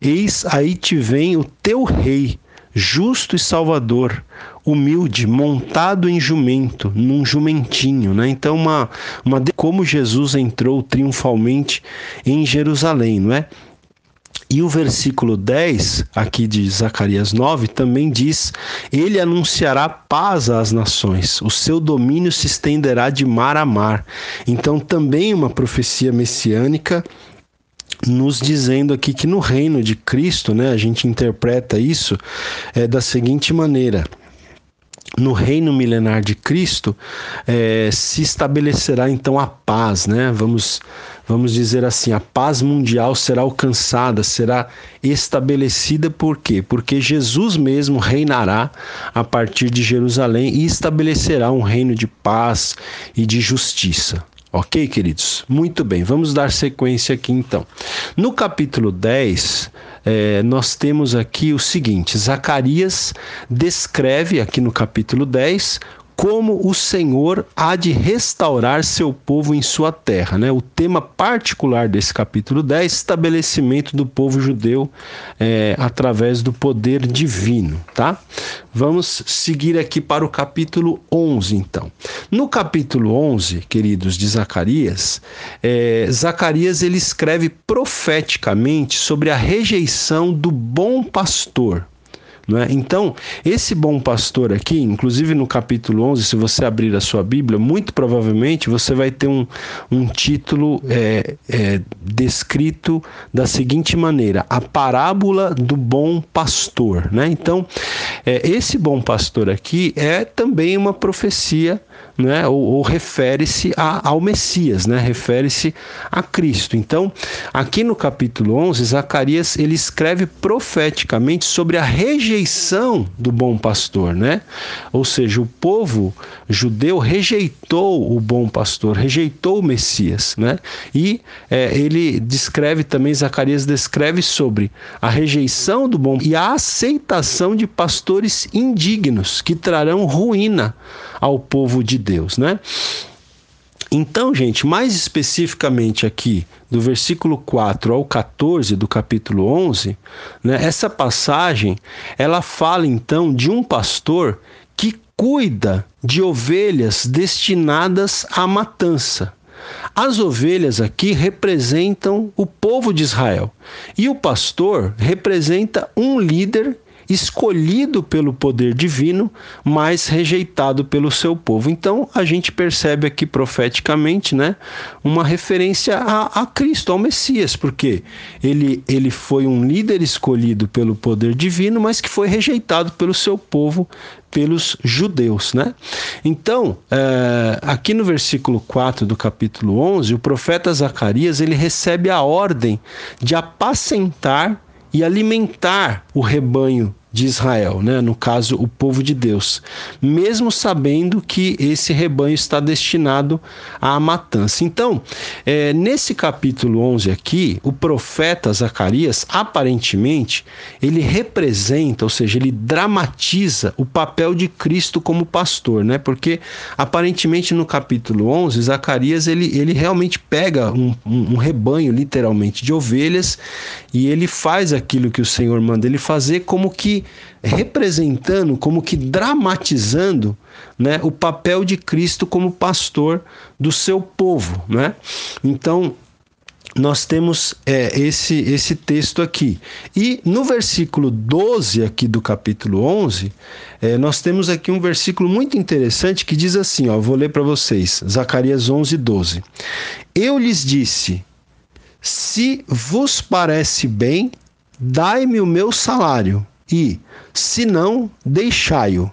Eis aí te vem o teu rei, justo e salvador, humilde, montado em jumento, num jumentinho, né? Então uma uma como Jesus entrou triunfalmente em Jerusalém, não é? E o versículo 10, aqui de Zacarias 9, também diz: Ele anunciará paz às nações, o seu domínio se estenderá de mar a mar. Então, também uma profecia messiânica nos dizendo aqui que no reino de Cristo, né, a gente interpreta isso é, da seguinte maneira no reino milenar de Cristo é, se estabelecerá então a paz, né? Vamos vamos dizer assim, a paz mundial será alcançada, será estabelecida por quê? Porque Jesus mesmo reinará a partir de Jerusalém e estabelecerá um reino de paz e de justiça. Ok, queridos? Muito bem, vamos dar sequência aqui então. No capítulo 10, é, eh, nós temos aqui o seguinte: Zacarias descreve aqui no capítulo 10 como o Senhor há de restaurar seu povo em sua terra. Né? O tema particular desse capítulo 10, estabelecimento do povo judeu é, através do poder divino. Tá? Vamos seguir aqui para o capítulo 11, então. No capítulo 11, queridos, de Zacarias, é, Zacarias ele escreve profeticamente sobre a rejeição do bom pastor né? Então, esse bom pastor aqui, inclusive no capítulo 11, se você abrir a sua Bíblia, muito provavelmente você vai ter um, um título é, é, descrito da seguinte maneira: A Parábola do Bom Pastor. Né? Então, é, esse bom pastor aqui é também uma profecia né, ou, ou refere-se ao Messias, né, refere-se a Cristo. Então, aqui no capítulo 11, Zacarias ele escreve profeticamente sobre a rejeição do bom pastor, né? Ou seja, o povo judeu rejeitou o bom pastor, rejeitou o Messias, né? E é, ele descreve também, Zacarias descreve sobre a rejeição do bom e a aceitação de pastores indignos que trarão ruína ao povo de Deus, né? Então, gente, mais especificamente aqui, do versículo 4 ao 14 do capítulo 11, né, essa passagem, ela fala então de um pastor que cuida de ovelhas destinadas à matança. As ovelhas aqui representam o povo de Israel e o pastor representa um líder escolhido pelo poder divino, mas rejeitado pelo seu povo. Então, a gente percebe aqui profeticamente, né, uma referência a, a Cristo, ao Messias, porque ele, ele foi um líder escolhido pelo poder divino, mas que foi rejeitado pelo seu povo, pelos judeus, né? Então, é, aqui no versículo 4 do capítulo 11, o profeta Zacarias, ele recebe a ordem de apacentar e alimentar o rebanho de Israel, né? no caso, o povo de Deus, mesmo sabendo que esse rebanho está destinado à matança. Então, é, nesse capítulo 11 aqui, o profeta Zacarias, aparentemente, ele representa, ou seja, ele dramatiza o papel de Cristo como pastor, né? porque aparentemente no capítulo 11, Zacarias ele, ele realmente pega um, um, um rebanho, literalmente, de ovelhas e ele faz aquilo que o Senhor manda ele fazer, como que representando, como que dramatizando né, o papel de Cristo como pastor do seu povo. Né? Então, nós temos é, esse, esse texto aqui. E no versículo 12 aqui do capítulo 11, é, nós temos aqui um versículo muito interessante que diz assim, ó, vou ler para vocês, Zacarias 11, 12. Eu lhes disse, se vos parece bem, dai-me o meu salário e, se não, deixai-o.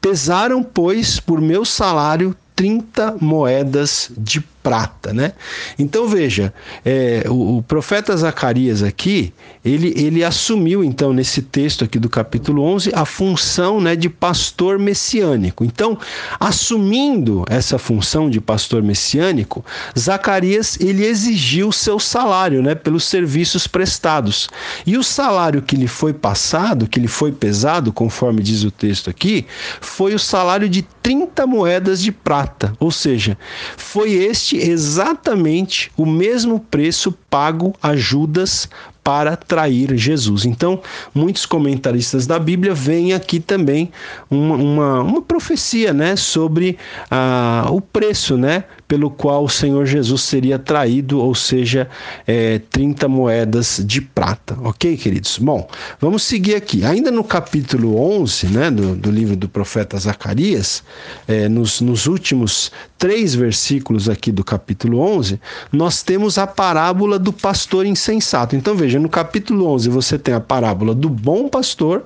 Pesaram, pois, por meu salário trinta moedas de prata, né? Então veja, é, o, o, profeta Zacarias aqui, ele, ele assumiu então nesse texto aqui do capítulo 11 a função né, de pastor messiânico. Então, assumindo essa função de pastor messiânico, Zacarias ele exigiu seu salário, né, pelos serviços prestados. E o salário que lhe foi passado, que lhe foi pesado, conforme diz o texto aqui, foi o salário de 30 moedas de prata, ou seja, foi este exatamente o mesmo preço pago a Judas para trair Jesus. Então, muitos comentaristas da Bíblia veem aqui também uma, uma, uma profecia né, sobre ah, o preço né, pelo qual o Senhor Jesus seria traído, ou seja, é, 30 moedas de prata. Ok, queridos? Bom, vamos seguir aqui. Ainda no capítulo 11 né, do, do livro do profeta Zacarias, é, nos, nos últimos três versículos aqui do capítulo 11, nós temos a parábola do pastor insensato. Então veja, no capítulo 11 você tem a parábola do bom pastor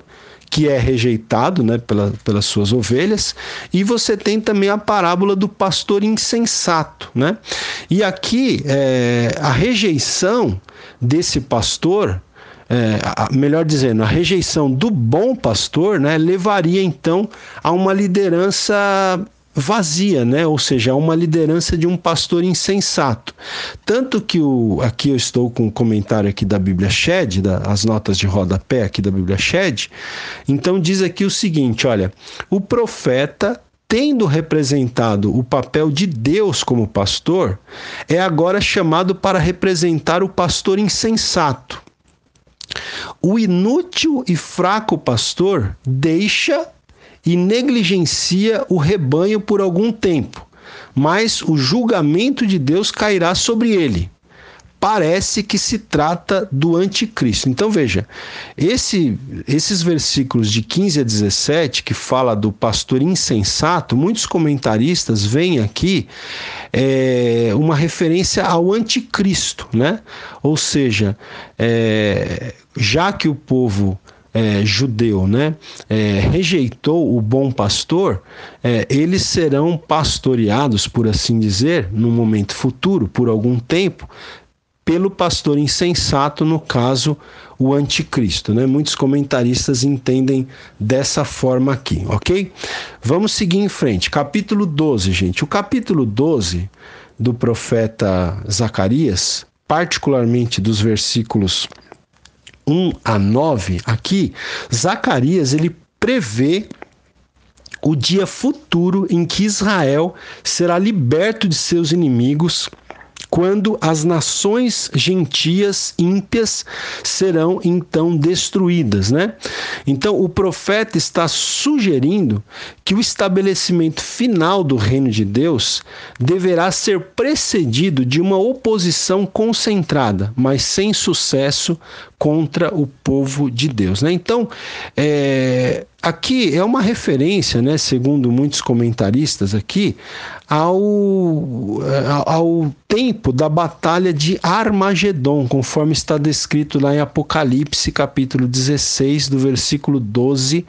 que é rejeitado né, pela, pelas suas ovelhas, e você tem também a parábola do pastor insensato. Né? E aqui é, a rejeição desse pastor, é, melhor dizendo, a rejeição do bom pastor né, levaria então a uma liderança vazia, né? ou seja, é uma liderança de um pastor insensato. Tanto que o, aqui eu estou com um comentário aqui da Bíblia Shed, da, as notas de rodapé aqui da Bíblia Shed, então diz aqui o seguinte, olha, o profeta tendo representado o papel de Deus como pastor, é agora chamado para representar o pastor insensato. O inútil e fraco pastor deixa e negligencia o rebanho por algum tempo, mas o julgamento de Deus cairá sobre ele. Parece que se trata do anticristo. Então veja, esse, esses versículos de 15 a 17, que fala do pastor insensato, muitos comentaristas veem aqui é, uma referência ao anticristo, né? Ou seja, é, já que o povo é, judeu, né, é, rejeitou o bom pastor, é, eles serão pastoreados, por assim dizer, no momento futuro, por algum tempo, pelo pastor insensato, no caso, o anticristo. Né? Muitos comentaristas entendem dessa forma aqui, ok? Vamos seguir em frente. Capítulo 12, gente. O capítulo 12 do profeta Zacarias, particularmente dos versículos 1 a 9, aqui, Zacarias ele prevê o dia futuro em que Israel será liberto de seus inimigos quando as nações gentias ímpias serão então destruídas, né? Então o profeta está sugerindo que o estabelecimento final do reino de Deus deverá ser precedido de uma oposição concentrada, mas sem sucesso, contra o povo de Deus. Né? Então, é, aqui é uma referência, né, segundo muitos comentaristas aqui, ao, é, ao tempo da batalha de Armagedon, conforme está descrito lá em Apocalipse, capítulo 16, do versículo 12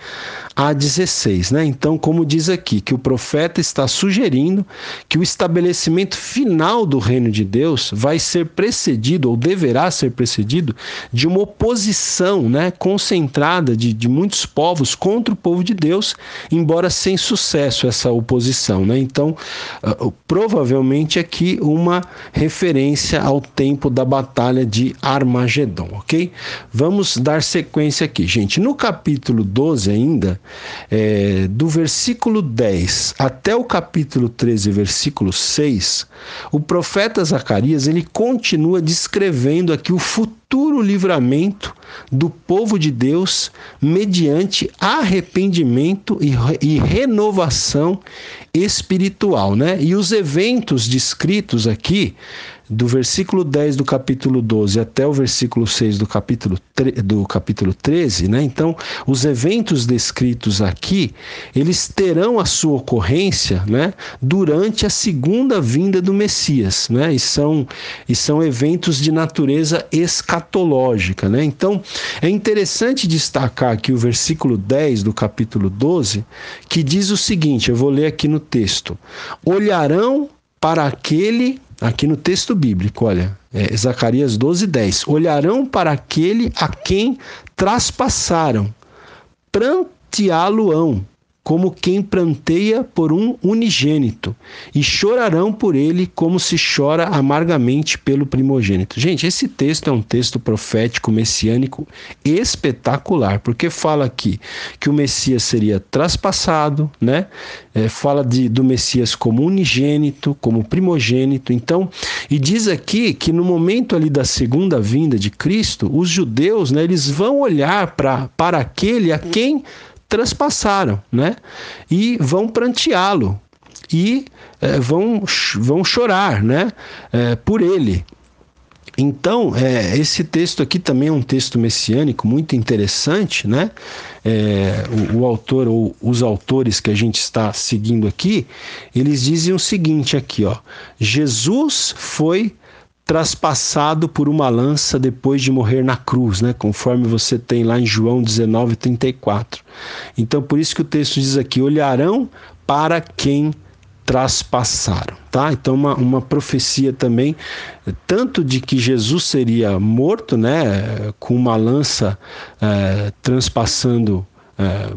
a 16. Né? Então, como diz aqui, que o profeta está sugerindo que o estabelecimento final do reino de Deus vai ser precedido, ou deverá ser precedido, de uma oposição né, concentrada de, de muitos povos contra o povo de Deus, embora sem sucesso essa oposição. Né? Então, ah, provavelmente aqui uma referência ao tempo da batalha de Armagedon, ok? Vamos dar sequência aqui, gente. No capítulo 12 ainda, é, do versículo 10 até o capítulo 13, versículo 6, o profeta Zacarias ele continua descrevendo aqui o futuro futuro livramento do povo de Deus mediante arrependimento e, e renovação espiritual, né? E os eventos descritos aqui do versículo 10 do capítulo 12 até o versículo 6 do capítulo, do capítulo 13, né? Então, os eventos descritos aqui, eles terão a sua ocorrência, né? Durante a segunda vinda do Messias, né? E são, e são eventos de natureza escatológica, né? Então, é interessante destacar aqui o versículo 10 do capítulo 12, que diz o seguinte, eu vou ler aqui no texto. Olharão para aquele aqui no texto bíblico, olha, é Zacarias 12, 10. Olharão para aquele a quem traspassaram, pranteá-lo-ão como quem pranteia por um unigênito, e chorarão por ele como se chora amargamente pelo primogênito. Gente, esse texto é um texto profético messiânico espetacular, porque fala aqui que o Messias seria traspassado, né? É, fala de, do Messias como unigênito, como primogênito, então, e diz aqui que no momento ali da segunda vinda de Cristo, os judeus, né, eles vão olhar pra, para aquele a quem transpassaram, né? E vão pranteá-lo e é, vão, vão chorar, né? É, por ele. Então, é, esse texto aqui também é um texto messiânico muito interessante, né? É, o, o, autor ou os autores que a gente está seguindo aqui, eles dizem o seguinte aqui, ó: Jesus foi traspassado por uma lança depois de morrer na cruz, né? conforme você tem lá em João 19, 34. Então, por isso que o texto diz aqui: olharão para quem traspassaram, tá? Então uma, uma profecia também tanto de que Jesus seria morto, né, com uma lança é, transpassando eh,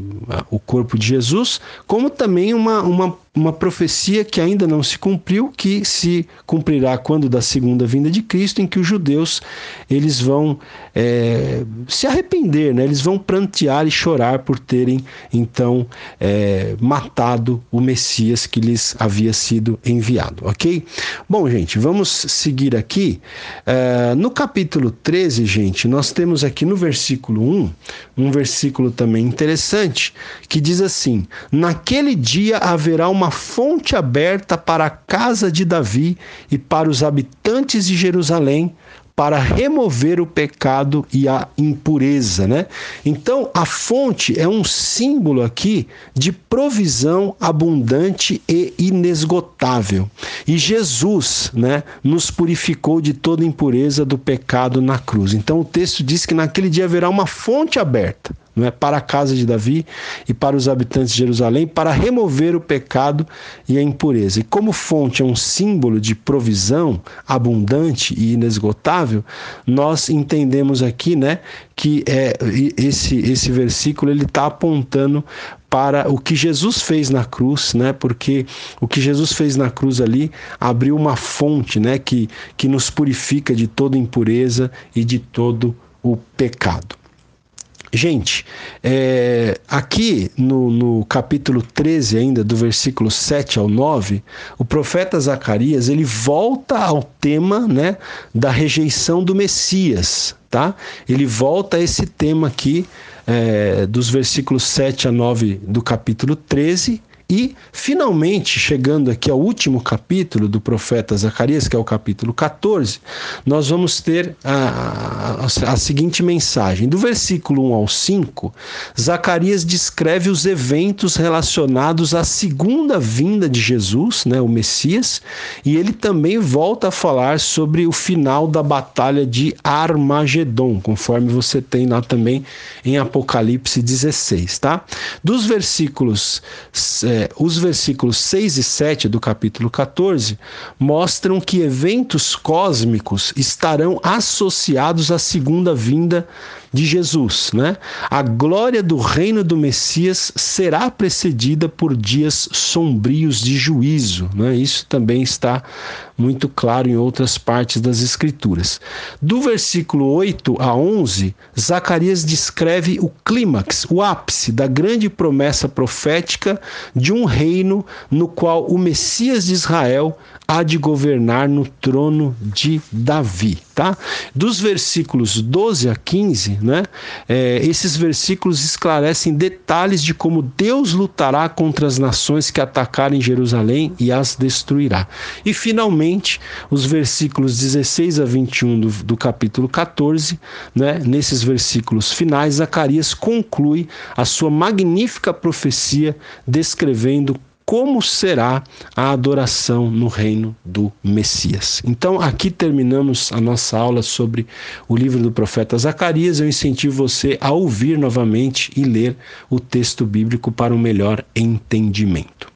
o corpo de Jesus, como também uma, uma uma profecia que ainda não se cumpriu, que se cumprirá quando da segunda vinda de Cristo, em que os judeus eles vão é, se arrepender, né? eles vão prantear e chorar por terem então é, matado o Messias que lhes havia sido enviado, ok? Bom, gente, vamos seguir aqui. É, no capítulo 13, gente, nós temos aqui no versículo 1, um versículo também interessante, que diz assim: Naquele dia haverá uma uma fonte aberta para a casa de Davi e para os habitantes de Jerusalém, para remover o pecado e a impureza, né? Então, a fonte é um símbolo aqui de provisão abundante e inesgotável. E Jesus, né, nos purificou de toda impureza do pecado na cruz. Então, o texto diz que naquele dia haverá uma fonte aberta não é para a casa de Davi e para os habitantes de Jerusalém, para remover o pecado e a impureza. E como fonte é um símbolo de provisão abundante e inesgotável, nós entendemos aqui, né, que é esse esse versículo ele está apontando para o que Jesus fez na cruz, né? Porque o que Jesus fez na cruz ali abriu uma fonte, né, que que nos purifica de toda impureza e de todo o pecado. Gente, é, aqui no, no, capítulo 13 ainda, do versículo 7 ao 9, o profeta Zacarias, ele volta ao tema né, da rejeição do Messias, tá? Ele volta a esse tema aqui é, dos versículos 7 a 9 do capítulo 13 e, finalmente, chegando aqui ao último capítulo do profeta Zacarias, que é o capítulo 14, nós vamos ter a, a, a seguinte mensagem. Do versículo 1 ao 5, Zacarias descreve os eventos relacionados à segunda vinda de Jesus, né, o Messias, e ele também volta a falar sobre o final da batalha de Armagedon, conforme você tem lá também em Apocalipse 16, tá? Dos versículos. É, é, os versículos 6 e 7 do capítulo 14 mostram que eventos cósmicos estarão associados à segunda vinda de de Jesus, né? A glória do reino do Messias será precedida por dias sombrios de juízo, né? Isso também está muito claro em outras partes das escrituras. Do versículo 8 a 11, Zacarias descreve o clímax, o ápice da grande promessa profética de um reino no qual o Messias de Israel há de governar no trono de Davi tá? Dos versículos 12 a 15, né? É, esses versículos esclarecem detalhes de como Deus lutará contra as nações que atacarem Jerusalém e as destruirá. E finalmente, os versículos 16 a 21 do, do capítulo 14, né? Nesses versículos finais, Zacarias conclui a sua magnífica profecia descrevendo como será a adoração no reino do Messias. Então, aqui terminamos a nossa aula sobre o livro do profeta Zacarias. Eu incentivo você a ouvir novamente e ler o texto bíblico para um melhor entendimento.